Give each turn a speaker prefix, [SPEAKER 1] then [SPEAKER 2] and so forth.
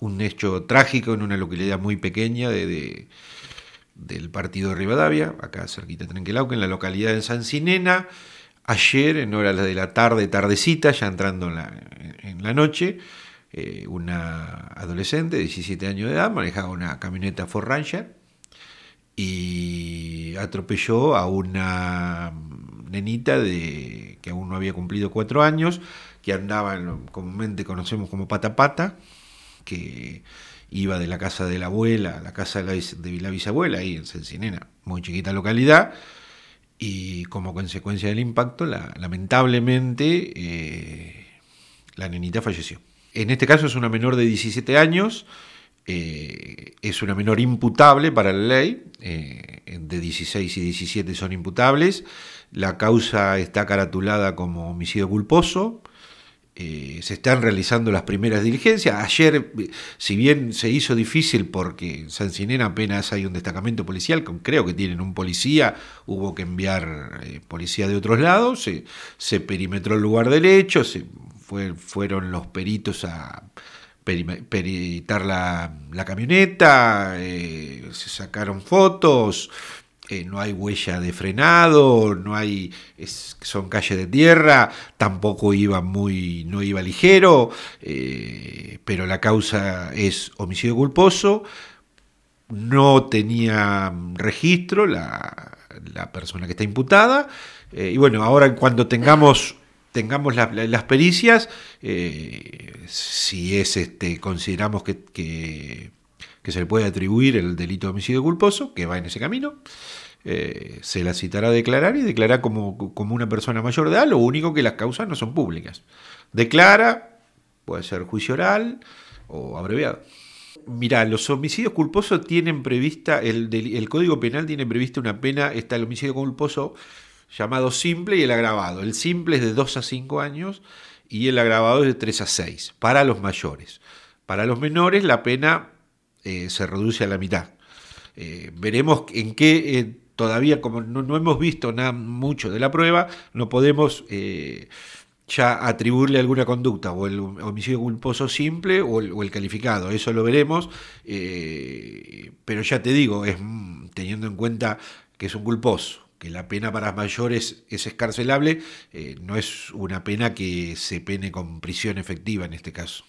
[SPEAKER 1] un hecho trágico en una localidad muy pequeña de, del partido de Rivadavia, acá cerquita de Trenquelauque, en la localidad de San Sinena, ayer en horas de la tarde, tardecita, ya entrando en la, noche, eh, una adolescente de 17 años de edad manejaba una camioneta Ford Ranger y atropelló a una nenita de, que aún no había cumplido cuatro años, que andaba en comúnmente conocemos como pata pata, que iba de la casa de la abuela a la casa de la, bisabuela, ahí en Cencinena, muy chiquita localidad, y como consecuencia del impacto, lamentablemente, eh, la nenita falleció. En este caso es una menor de 17 años, eh, es una menor imputable para la ley, eh, de 16 y 17 son imputables, la causa está caratulada como homicidio culposo, eh, se están realizando las primeras diligencias. Ayer, eh, si bien se hizo difícil porque en San Sinén apenas hay un destacamento policial, con, creo que tienen un policía, hubo que enviar eh, policía de otros lados, se, perimetró el lugar del hecho, se fueron los peritos a peritar la, camioneta, se sacaron fotos, eh, no hay huella de frenado, no hay, son calles de tierra, tampoco iba muy, no iba ligero, eh, pero la causa es homicidio culposo, no tenía registro la, persona que está imputada, eh, y bueno, ahora cuando tengamos tengamos las pericias, si es este, consideramos que que se le puede atribuir el delito de homicidio culposo, que va en ese camino. Eh, se la citará a declarar y declarará como, una persona mayor de edad, lo único que las causas no son públicas. Declara, puede ser juicio oral o abreviado. Mirá, los homicidios culposos tienen prevista, el, el Código Penal tiene prevista una pena, está el homicidio culposo llamado simple y el agravado. El simple es de 2 a 5 años y el agravado es de 3 a 6, para los mayores. Para los menores la pena eh, se reduce a la mitad. Eh, veremos en qué eh, todavía, como no, hemos visto nada mucho de la prueba, no podemos ya atribuirle alguna conducta, o el homicidio culposo simple o el, calificado, eso lo veremos, pero ya te digo, es teniendo en cuenta que es un culposo, que la pena para mayores es escarcelable, no es una pena que se pene con prisión efectiva en este caso.